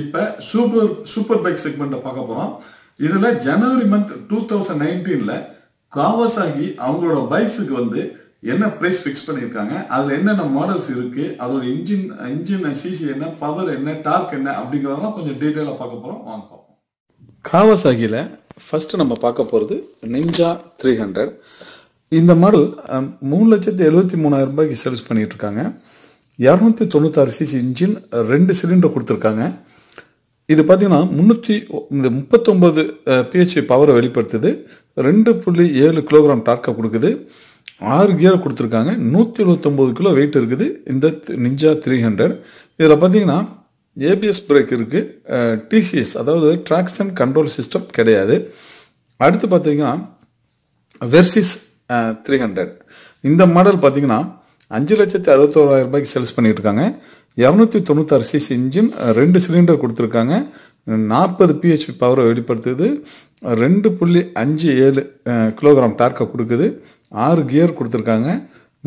இப்போ super super bike செக்மெண்ட்டை பார்க்க போகிறோம் இதில் ஜனவரி மந்த் டூ தௌசண்ட் நைன்டீனில் காவாசாகி அவங்களோட பைக்ஸுக்கு வந்து என்ன ப்ரைஸ் ஃபிக்ஸ் பண்ணியிருக்காங்க அதில் என்னென்ன மாடல்ஸ் இருக்குது அதோட இன்ஜின் இன்ஜின் சிசி என்ன பவர் என்ன டார்க் என்ன அப்படிங்கிறதெல்லாம் கொஞ்சம் டீட்டெயிலாக பார்க்க போகிறோம் வாங்க பார்ப்போம் காவாசாகியில் ஃபஸ்ட்டு நம்ம பார்க்க போகிறது நிஞ்சா த்ரீ ஹண்ட்ரட் இந்த மாடல் மூணு லட்சத்து எழுபத்தி மூணாயிரம் ரூபாய்க்கு சர்வீஸ் பண்ணிகிட்ருக்காங்க இரநூத்தி தொண்ணூத்தாறு சிசி இன்ஜின் ரெண்டு சிலிண்டர் கொடுத்துருக்காங்க இது பார்த்தீங்கன்னா முந்நூற்றி இந்த முப்பத்தொம்பது பிஹெச்சி பவரை வெளிப்படுத்துது ரெண்டு புள்ளி ஏழு கிலோகிராம் டார்க்கை கொடுக்குது ஆறு கியரை கொடுத்துருக்காங்க நூற்றி எழுபத்தொம்போது கிலோ வெயிட் இருக்குது இந்த நிஞ்சா த்ரீ ஹண்ட்ரட் இதில் பார்த்தீங்கன்னா ஏபிஎஸ் பிரேக் இருக்குது டிசிஎஸ் அதாவது ட்ராக்ஷன் கண்ட்ரோல் சிஸ்டம் கிடையாது அடுத்து பார்த்தீங்கன்னா வெர்சிஸ் த்ரீ ஹண்ட்ரட் இந்த மாடல் பார்த்தீங்கன்னா அஞ்சு லட்சத்தி அறுபத்தோராயிரம் ரூபாய்க்கு சேல்ஸ் பண்ணிகிட்ருக்காங்க இரநூத்தி தொண்ணூத்தாறு சிசி இன்ஜின் ரெண்டு சிலிண்டர் கொடுத்துருக்காங்க நாற்பது பிஹெச்பி பவரை வெளிப்படுத்துது ரெண்டு புள்ளி அஞ்சு ஏழு கிலோகிராம் டார்க்கை கொடுக்குது ஆறு கியர் கொடுத்துருக்காங்க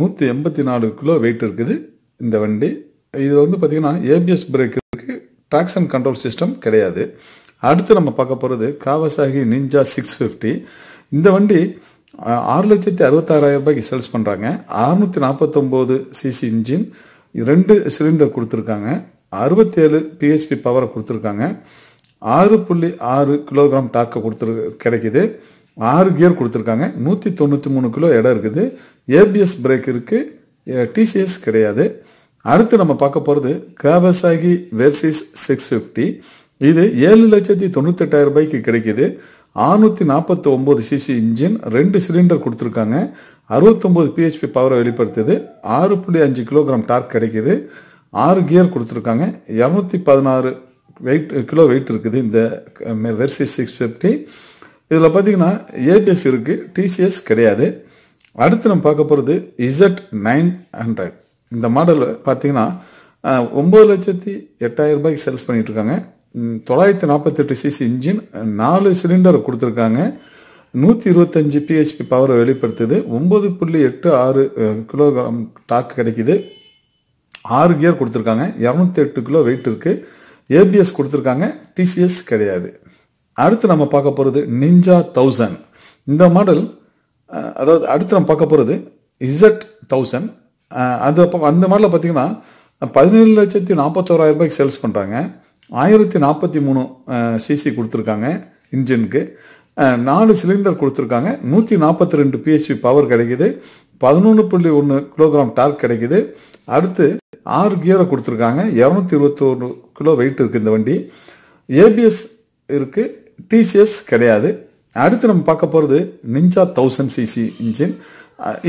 நூற்றி எண்பத்தி நாலு கிலோ வெயிட் இருக்குது இந்த வண்டி இது வந்து பார்த்திங்கன்னா ஏபிஎஸ் பிரேக் இருக்குது அண்ட் கண்ட்ரோல் சிஸ்டம் கிடையாது அடுத்து நம்ம பார்க்க போகிறது காவசாகி நிஞ்சா சிக்ஸ் ஃபிஃப்டி இந்த வண்டி ஆறு லட்சத்தி அறுபத்தாறாயிரம் ரூபாய்க்கு சேல்ஸ் பண்ணுறாங்க அறுநூற்றி நாற்பத்தொம்போது சிசி இன்ஜின் ரெண்டு சிலிண்டர் கொடுத்துருக்காங்க அறுபத்தேழு பிஎஸ்பி பவரை கொடுத்துருக்காங்க ஆறு புள்ளி ஆறு கிலோகிராம் டாக்கை கொடுத்துரு கிடைக்குது ஆறு கியர் கொடுத்துருக்காங்க நூற்றி தொண்ணூற்றி மூணு கிலோ இடம் இருக்குது ஏபிஎஸ் பிரேக் இருக்குது டிசிஎஸ் கிடையாது அடுத்து நம்ம பார்க்க போகிறது கேவசாகி வெர்சிஸ் சிக்ஸ் ஃபிஃப்டி இது ஏழு லட்சத்தி தொண்ணூத்தெட்டாயிரம் ரூபாய்க்கு கிடைக்கிது ஆறுநூற்றி நாற்பத்தி ஒம்பது சிசி இன்ஜின் ரெண்டு சிலிண்டர் கொடுத்துருக்காங்க அறுபத்தொம்போது பிஹெச்பி பவரை வெளிப்படுத்துது ஆறு புள்ளி அஞ்சு கிலோகிராம் டார்க் கிடைக்கிது ஆறு கியர் கொடுத்துருக்காங்க இரநூத்தி பதினாறு வெயிட் கிலோ வெயிட் இருக்குது இந்த வெர்சி சிக்ஸ் ஃபிஃப்டி இதில் பார்த்தீங்கன்னா ஏபிஎஸ் இருக்குது டிசிஎஸ் கிடையாது அடுத்து நம்ம பார்க்க போகிறது இசட் நைன் ஹண்ட்ரட் இந்த மாடல் பார்த்தீங்கன்னா ஒம்பது லட்சத்தி எட்டாயிரம் ரூபாய்க்கு சேல்ஸ் பண்ணிகிட்ருக்காங்க தொள்ளாயிரத்தி நாற்பத்தெட்டு சிசி இன்ஜின் நாலு சிலிண்டர் கொடுத்துருக்காங்க நூற்றி இருபத்தஞ்சி பிஹெச்பி பவரை வெளிப்படுத்துது ஒம்பது புள்ளி எட்டு ஆறு கிலோகிராம் டாக் கிடைக்குது ஆறு கியர் கொடுத்துருக்காங்க இரநூத்தி எட்டு கிலோ வெயிட் இருக்குது ஏபிஎஸ் கொடுத்துருக்காங்க டிசிஎஸ் கிடையாது அடுத்து நம்ம பார்க்க போகிறது நிஞ்சா தௌசண்ட் இந்த மாடல் அதாவது அடுத்து நம்ம பார்க்க போகிறது இசட் தௌசண்ட் அந்த அந்த மாடலில் பார்த்திங்கன்னா பதினேழு லட்சத்தி நாற்பத்தோராயிரம் ரூபாய்க்கு சேல்ஸ் பண்ணுறாங்க ஆயிரத்தி நாற்பத்தி மூணு சிசி கொடுத்துருக்காங்க இன்ஜினுக்கு நாலு சிலிண்டர் கொடுத்துருக்காங்க நூற்றி நாற்பத்தி ரெண்டு பிஹெச்பி பவர் கிடைக்குது பதினொன்று புள்ளி ஒன்று கிலோகிராம் டார்க் கிடைக்கிது அடுத்து ஆறு கியரை கொடுத்துருக்காங்க இரநூத்தி இருபத்தோரு கிலோ வெயிட் இருக்குது இந்த வண்டி ஏபிஎஸ் இருக்குது டிசிஎஸ் கிடையாது அடுத்து நம்ம பார்க்க போகிறது நிஞ்சா தௌசண்ட் சிசி இன்ஜின்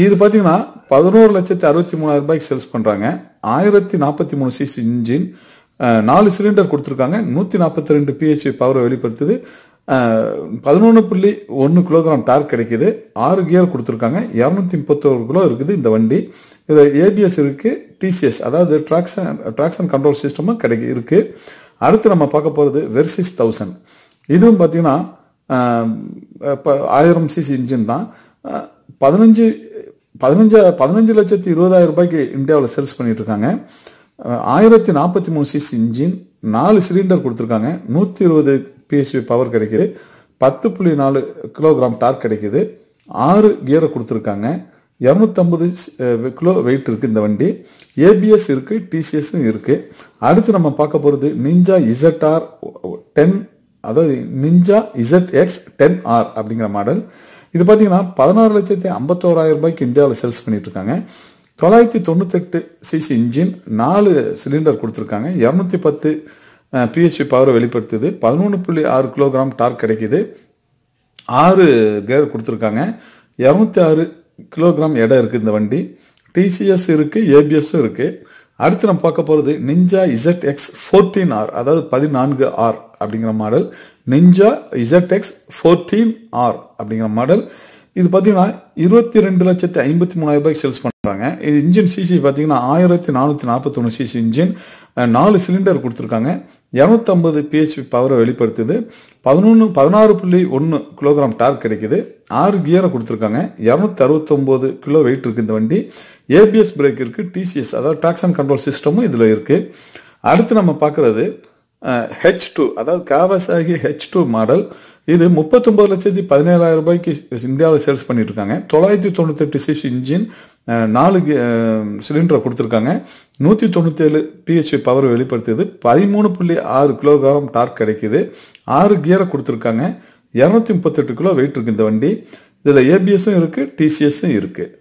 இது பார்த்தீங்கன்னா பதினோரு லட்சத்தி அறுபத்தி மூணாயிரம் ரூபாய்க்கு சேல்ஸ் பண்ணுறாங்க ஆயிரத்தி நாற்பத்தி மூணு சிசி இன்ஜின் நாலு சிலிண்டர் கொடுத்துருக்காங்க நூற்றி நாற்பத்தி ரெண்டு பிஹெச்பி பவரை வெளிப்படுத்துது பதினொன்று புள்ளி ஒன்று கிலோகிராம் டார்க் கிடைக்கிது ஆறு கியர் கொடுத்துருக்காங்க இரநூத்தி முப்பத்தோரு கிலோ இருக்குது இந்த வண்டி இதில் ஏபிஎஸ் இருக்குது டிசிஎஸ் அதாவது ட்ராக்ஷன் ட்ராக்ஷன் கண்ட்ரோல் சிஸ்டமும் கிடைக்கு இருக்குது அடுத்து நம்ம பார்க்க போகிறது வெர்சிஸ் தௌசண்ட் இதுவும் பார்த்திங்கன்னா இப்போ ஆயிரம் சிசி இன்ஜின் தான் பதினஞ்சு பதினஞ்சு பதினஞ்சு லட்சத்தி இருபதாயிரம் ரூபாய்க்கு இந்தியாவில் சேல்ஸ் பண்ணிகிட்ருக்காங்க ஆயிரத்தி நாற்பத்தி மூணு சிசி இன்ஜின் நாலு சிலிண்டர் கொடுத்துருக்காங்க நூற்றி இருபது பிஎஸ்பி பவர் கிடைக்கிது பத்து புள்ளி நாலு கிலோகிராம் டார்க் கிடைக்கிது ஆறு கியரை கொடுத்துருக்காங்க இரநூத்தம்பது கிலோ வெயிட் இருக்குது இந்த வண்டி ஏபிஎஸ் இருக்குது டிசிஎஸும் இருக்குது அடுத்து நம்ம பார்க்க போகிறது நிஞ்சா இசட்ஆர் டென் அதாவது Ninja Z X ten R அப்படிங்கிற மாடல் இது பார்த்தீங்கன்னா பதினாறு லட்சத்தி ஐம்பத்தோராயிரம் ரூபாய்க்கு இந்தியாவில் சேல்ஸ் இருக்காங்க தொள்ளாயிரத்தி தொண்ணூத்தெட்டு சிசி இன்ஜின் நாலு சிலிண்டர் கொடுத்துருக்காங்க இரநூத்தி பத்து பிஹெச்பி பவரை வெளிப்படுத்துது பதினொன்று புள்ளி ஆறு கிலோகிராம் டார்க் கிடைக்கிது ஆறு கேர் கொடுத்துருக்காங்க இரநூத்தி ஆறு கிலோகிராம் எடை இருக்குது இந்த வண்டி டிசிஎஸ் இருக்குது ஏபிஎஸ்ஸும் இருக்குது அடுத்து நம்ம பார்க்க போகிறது Ninja Z X fourteen R அதாவது பதினான்கு ஆர் அப்படிங்கிற மாடல் Ninja Z X fourteen R அப்படிங்கிற மாடல் இது பார்த்தீங்கன்னா இருபத்தி ரெண்டு லட்சத்து ஐம்பத்தி மூணாயிரம் ரூபாய்க்கு சேல்ஸ் பண்ணுறாங்க இது இன்ஜின் சிசி பார்த்தீங்கன்னா ஆயிரத்தி நானூற்றி நாற்பத்தொன்று சிசி இன்ஜின் நாலு சிலிண்டர் கொடுத்துருக்காங்க இரநூத்தம்பது பிஹெச்பி பவரை வெளிப்படுத்துது பதினொன்று பதினாறு புள்ளி ஒன்று கிலோகிராம் டார்க் கிடைக்குது ஆறு கியரை கொடுத்துருக்காங்க இரநூத்தி அறுபத்தொம்போது கிலோ வெயிட் இருக்குது இந்த வண்டி ஏபிஎஸ் பிரேக் இருக்குது டிசிஎஸ் அதாவது டாக்ஸ் அண்ட் கண்ட்ரோல் சிஸ்டமும் இதில் இருக்குது அடுத்து நம்ம பார்க்குறது ஹெச் டூ அதாவது காவசாகி ஹெச் டூ மாடல் இது முப்பத்தொம்பது லட்சத்தி பதினேழாயிரம் ரூபாய்க்கு இந்தியாவில் சேல்ஸ் பண்ணிட்டு இருக்காங்க தொள்ளாயிரத்தி தொண்ணூத்தெட்டு சிசி இன்ஜின் நாலு சிலிண்டரை கொடுத்துருக்காங்க நூற்றி தொண்ணூத்தேழு பிஹெச் பவர் வெளிப்படுத்தியது பதிமூணு புள்ளி ஆறு கிலோகிராம் டார்க் கிடைக்கிது ஆறு கியரை கொடுத்துருக்காங்க இரநூத்தி முப்பத்தெட்டு கிலோ வெயிட் இருக்குது இந்த வண்டி இதில் ஏபிஎஸும் இருக்குது டிசிஎஸும் இருக்குது